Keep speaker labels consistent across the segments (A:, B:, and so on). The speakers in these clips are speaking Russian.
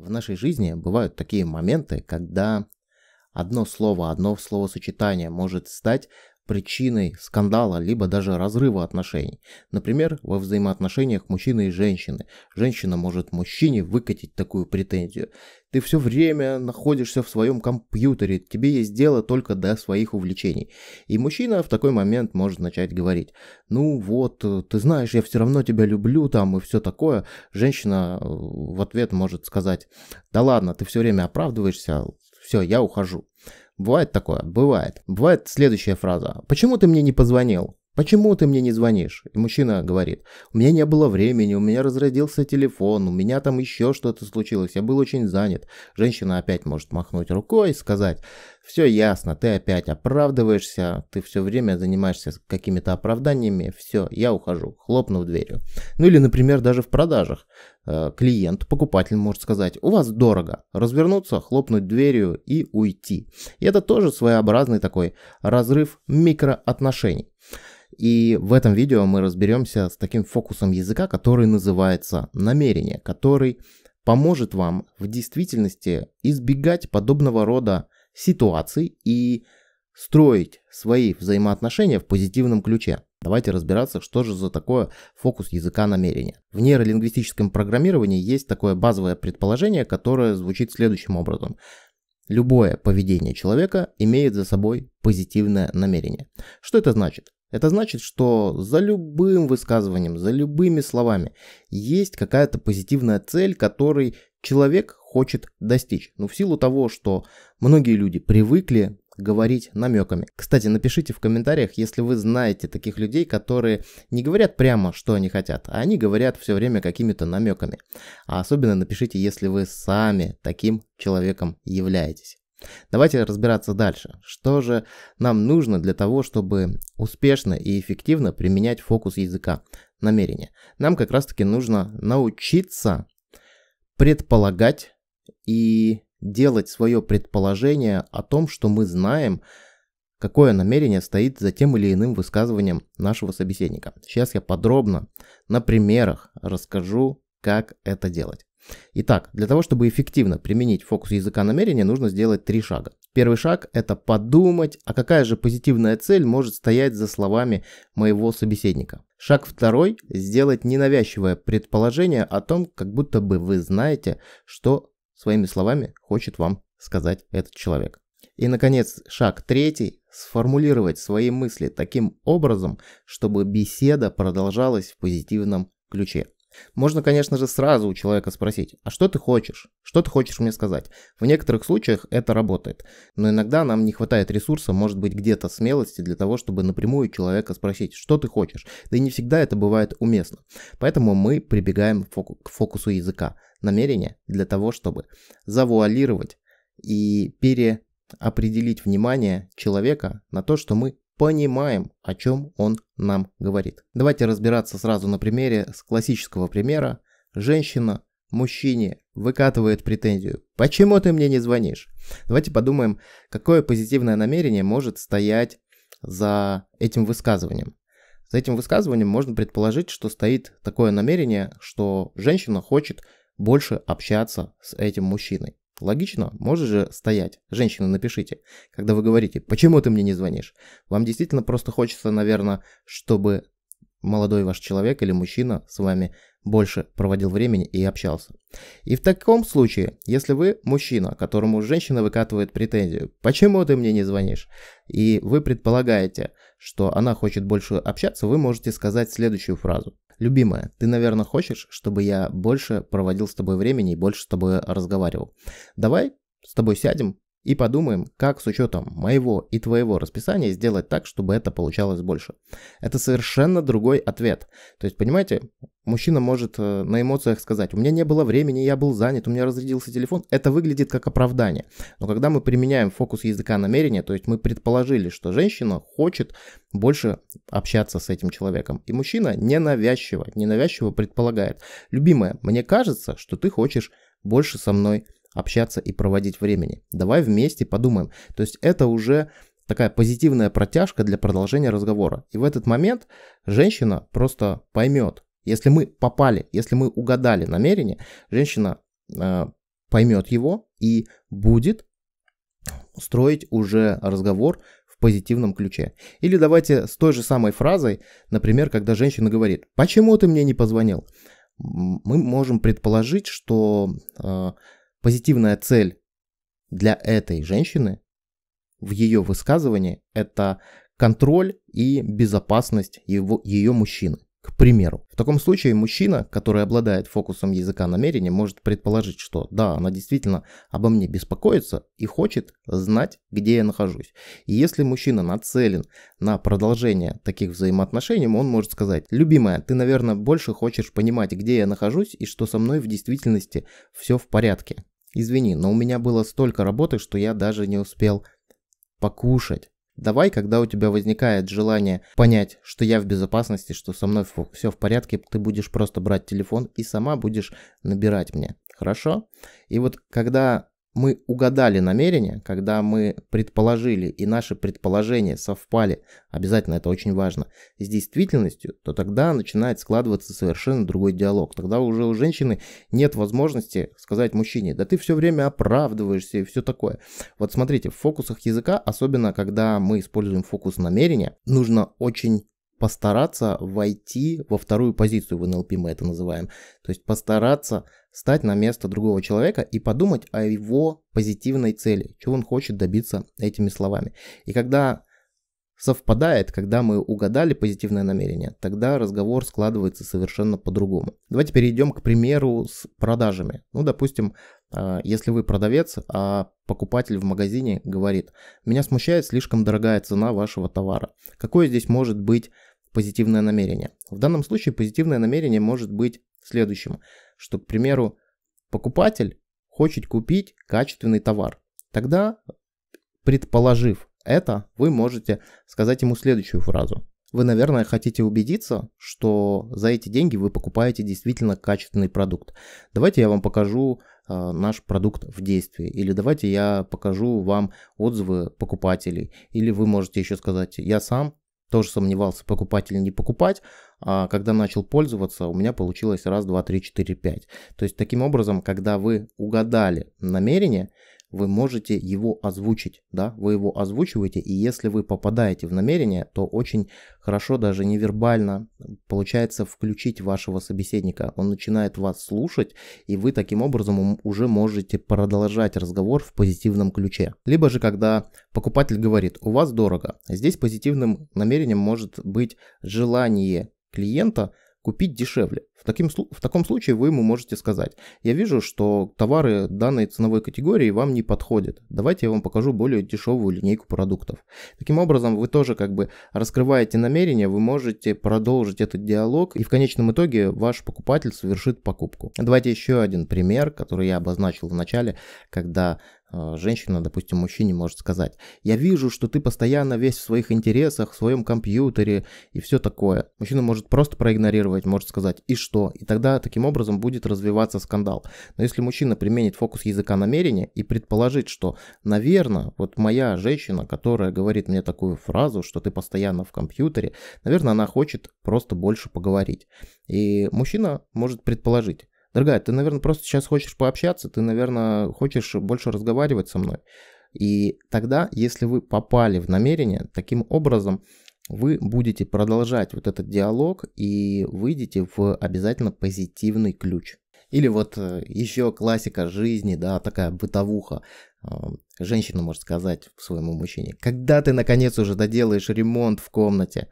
A: В нашей жизни бывают такие моменты, когда одно слово, одно словосочетание может стать причиной скандала, либо даже разрыва отношений. Например, во взаимоотношениях мужчины и женщины. Женщина может мужчине выкатить такую претензию. Ты все время находишься в своем компьютере, тебе есть дело только до своих увлечений. И мужчина в такой момент может начать говорить, ну вот, ты знаешь, я все равно тебя люблю там и все такое. Женщина э, в ответ может сказать, да ладно, ты все время оправдываешься, все, я ухожу. Бывает такое? Бывает. Бывает следующая фраза. Почему ты мне не позвонил? Почему ты мне не звонишь? И мужчина говорит, у меня не было времени, у меня разрядился телефон, у меня там еще что-то случилось, я был очень занят. Женщина опять может махнуть рукой и сказать, все ясно, ты опять оправдываешься, ты все время занимаешься какими-то оправданиями, все, я ухожу, хлопнув дверью. Ну или, например, даже в продажах. Э, клиент, покупатель может сказать, у вас дорого, развернуться, хлопнуть дверью и уйти. И это тоже своеобразный такой разрыв микроотношений. И в этом видео мы разберемся с таким фокусом языка, который называется намерение, который поможет вам в действительности избегать подобного рода ситуаций и ситуаций строить свои взаимоотношения в позитивном ключе. Давайте разбираться, что же за такое фокус языка намерения. В нейролингвистическом программировании есть такое базовое предположение, которое звучит следующим образом. Любое поведение человека имеет за собой позитивное намерение. Что это значит? Это значит, что за любым высказыванием, за любыми словами есть какая-то позитивная цель, которой человек хочет достичь. Но ну, в силу того, что многие люди привыкли говорить намеками. Кстати, напишите в комментариях, если вы знаете таких людей, которые не говорят прямо, что они хотят, а они говорят все время какими-то намеками. А особенно напишите, если вы сами таким человеком являетесь. Давайте разбираться дальше. Что же нам нужно для того, чтобы успешно и эффективно применять фокус языка, намерения? Нам как раз таки нужно научиться предполагать и делать свое предположение о том, что мы знаем, какое намерение стоит за тем или иным высказыванием нашего собеседника. Сейчас я подробно на примерах расскажу, как это делать. Итак, для того, чтобы эффективно применить фокус языка намерения, нужно сделать три шага. Первый шаг – это подумать, а какая же позитивная цель может стоять за словами моего собеседника. Шаг второй – сделать ненавязчивое предположение о том, как будто бы вы знаете, что своими словами хочет вам сказать этот человек. И, наконец, шаг третий – сформулировать свои мысли таким образом, чтобы беседа продолжалась в позитивном ключе. Можно, конечно же, сразу у человека спросить, а что ты хочешь? Что ты хочешь мне сказать? В некоторых случаях это работает, но иногда нам не хватает ресурса, может быть, где-то смелости для того, чтобы напрямую человека спросить, что ты хочешь. Да и не всегда это бывает уместно. Поэтому мы прибегаем к фокусу языка, намерение для того, чтобы завуалировать и переопределить внимание человека на то, что мы понимаем, о чем он нам говорит. Давайте разбираться сразу на примере с классического примера. Женщина мужчине выкатывает претензию. Почему ты мне не звонишь? Давайте подумаем, какое позитивное намерение может стоять за этим высказыванием. За этим высказыванием можно предположить, что стоит такое намерение, что женщина хочет больше общаться с этим мужчиной. Логично, можешь же стоять. Женщина, напишите, когда вы говорите, почему ты мне не звонишь? Вам действительно просто хочется, наверное, чтобы молодой ваш человек или мужчина с вами больше проводил времени и общался. И в таком случае, если вы мужчина, которому женщина выкатывает претензию, почему ты мне не звонишь, и вы предполагаете, что она хочет больше общаться, вы можете сказать следующую фразу. Любимая, ты, наверное, хочешь, чтобы я больше проводил с тобой времени и больше с тобой разговаривал. Давай с тобой сядем, и подумаем, как с учетом моего и твоего расписания сделать так, чтобы это получалось больше. Это совершенно другой ответ. То есть, понимаете, мужчина может э, на эмоциях сказать, у меня не было времени, я был занят, у меня разрядился телефон. Это выглядит как оправдание. Но когда мы применяем фокус языка намерения, то есть мы предположили, что женщина хочет больше общаться с этим человеком. И мужчина ненавязчиво, ненавязчиво предполагает, любимая, мне кажется, что ты хочешь больше со мной общаться общаться и проводить времени. Давай вместе подумаем. То есть это уже такая позитивная протяжка для продолжения разговора. И в этот момент женщина просто поймет, если мы попали, если мы угадали намерение, женщина э, а, поймет его и будет строить уже разговор в позитивном ключе. Или давайте с той же самой фразой, например, когда женщина говорит, почему ты мне не позвонил? Мы можем предположить, что э, позитивная цель для этой женщины в ее высказывании это контроль и безопасность его, ее мужчины. К примеру, в таком случае мужчина, который обладает фокусом языка намерения, может предположить, что да, она действительно обо мне беспокоится и хочет знать, где я нахожусь. И если мужчина нацелен на продолжение таких взаимоотношений, он может сказать, любимая, ты, наверное, больше хочешь понимать, где я нахожусь и что со мной в действительности все в порядке. Извини, но у меня было столько работы, что я даже не успел покушать. Давай, когда у тебя возникает желание понять, что я в безопасности, что со мной все в порядке, ты будешь просто брать телефон и сама будешь набирать мне. Хорошо? И вот когда мы угадали намерение, когда мы предположили, и наши предположения совпали, обязательно это очень важно, с действительностью, то тогда начинает складываться совершенно другой диалог. Тогда уже у женщины нет возможности сказать мужчине, да ты все время оправдываешься и все такое. Вот смотрите, в фокусах языка, особенно когда мы используем фокус намерения, нужно очень постараться войти во вторую позицию в НЛП, мы это называем. То есть постараться стать на место другого человека и подумать о его позитивной цели, чего он хочет добиться этими словами. И когда совпадает, когда мы угадали позитивное намерение, тогда разговор складывается совершенно по-другому. Давайте перейдем к примеру с продажами. Ну, допустим, а, если вы продавец, а покупатель в магазине говорит, меня смущает слишком дорогая цена вашего товара. Какое здесь может быть позитивное намерение. В данном случае позитивное намерение может быть следующим, что, к примеру, покупатель хочет купить качественный товар. Тогда, предположив это, вы можете сказать ему следующую фразу. Вы, наверное, хотите убедиться, что за эти деньги вы покупаете действительно качественный продукт. Давайте я вам покажу э, наш продукт в действии. Или давайте я покажу вам отзывы покупателей. Или вы можете еще сказать, я сам тоже сомневался, покупать или не покупать, а когда начал пользоваться, у меня получилось раз, два, три, четыре, пять. То есть таким образом, когда вы угадали намерение, вы можете его озвучить, да, вы его озвучиваете, и если вы попадаете в намерение, то очень хорошо даже невербально получается включить вашего собеседника. Он начинает вас слушать, и вы таким образом уже можете продолжать разговор в позитивном ключе. Либо же, когда покупатель говорит, у вас дорого, здесь позитивным намерением может быть желание клиента купить дешевле. В, таким, в таком случае вы ему можете сказать, я вижу, что товары данной ценовой категории вам не подходят, давайте я вам покажу более дешевую линейку продуктов. Таким образом, вы тоже как бы раскрываете намерение, вы можете продолжить этот диалог, и в конечном итоге ваш покупатель совершит покупку. Давайте еще один пример, который я обозначил в начале, когда э, женщина, допустим, мужчине может сказать, я вижу, что ты постоянно весь в своих интересах, в своем компьютере и все такое. Мужчина может просто проигнорировать, может сказать, и что? что, и тогда таким образом будет развиваться скандал. Но если мужчина применит фокус языка намерения и предположит, что, наверное, вот моя женщина, которая говорит мне такую фразу, что ты постоянно в компьютере, наверное, она хочет просто больше поговорить. И мужчина может предположить, дорогая, ты, наверное, просто сейчас хочешь пообщаться, ты, наверное, хочешь больше разговаривать со мной. И тогда, если вы попали в намерение, таким образом вы будете продолжать вот этот диалог и выйдете в обязательно позитивный ключ. Или вот э, еще классика жизни, да, такая бытовуха. Женщина может сказать своему мужчине, когда ты наконец уже доделаешь ремонт в комнате,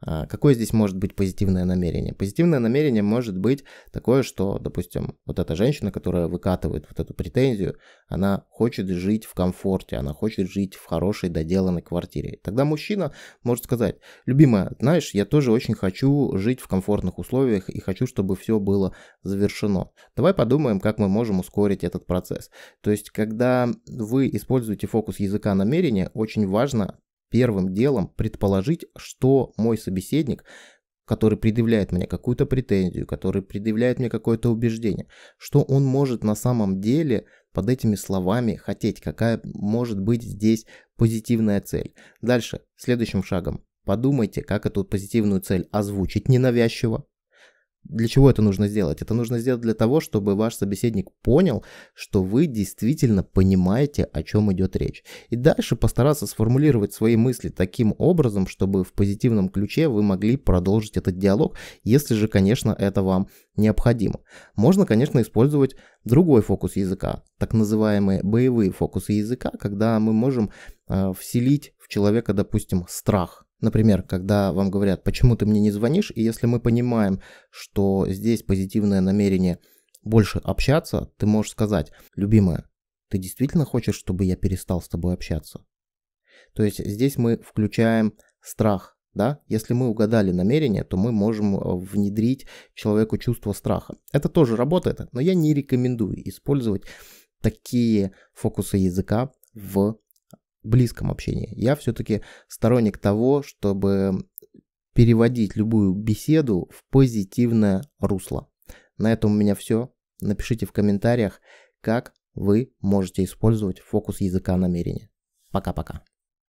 A: а, какое здесь может быть позитивное намерение? Позитивное намерение может быть такое, что, допустим, вот эта женщина, которая выкатывает вот эту претензию, она хочет жить в комфорте, она хочет жить в хорошей доделанной квартире. Тогда мужчина может сказать, любимая, знаешь, я тоже очень хочу жить в комфортных условиях и хочу, чтобы все было завершено. Давай подумаем, как мы можем ускорить этот процесс. То есть, когда вы используете фокус языка намерения, очень важно первым делом предположить, что мой собеседник, который предъявляет мне какую-то претензию, который предъявляет мне какое-то убеждение, что он может на самом деле под этими словами хотеть, какая может быть здесь позитивная цель. Дальше, следующим шагом, подумайте, как эту позитивную цель озвучить ненавязчиво, для чего это нужно сделать? Это нужно сделать для того, чтобы ваш собеседник понял, что вы действительно понимаете, о чем идет речь. И дальше постараться сформулировать свои мысли таким образом, чтобы в позитивном ключе вы могли продолжить этот диалог, если же, конечно, это вам необходимо. Можно, конечно, использовать другой фокус языка, так называемые боевые фокусы языка, когда мы можем э, вселить в человека, допустим, страх Например, когда вам говорят, почему ты мне не звонишь, и если мы понимаем, что здесь позитивное намерение больше общаться, ты можешь сказать, любимая, ты действительно хочешь, чтобы я перестал с тобой общаться? То есть здесь мы включаем страх, да? Если мы угадали намерение, то мы можем э, внедрить человеку чувство страха. Это тоже работает, но я не рекомендую использовать такие фокусы языка в близком общении. Я все-таки сторонник того, чтобы переводить любую беседу в позитивное русло. На этом у меня все. Напишите в комментариях, как вы можете использовать фокус языка намерения. Пока-пока.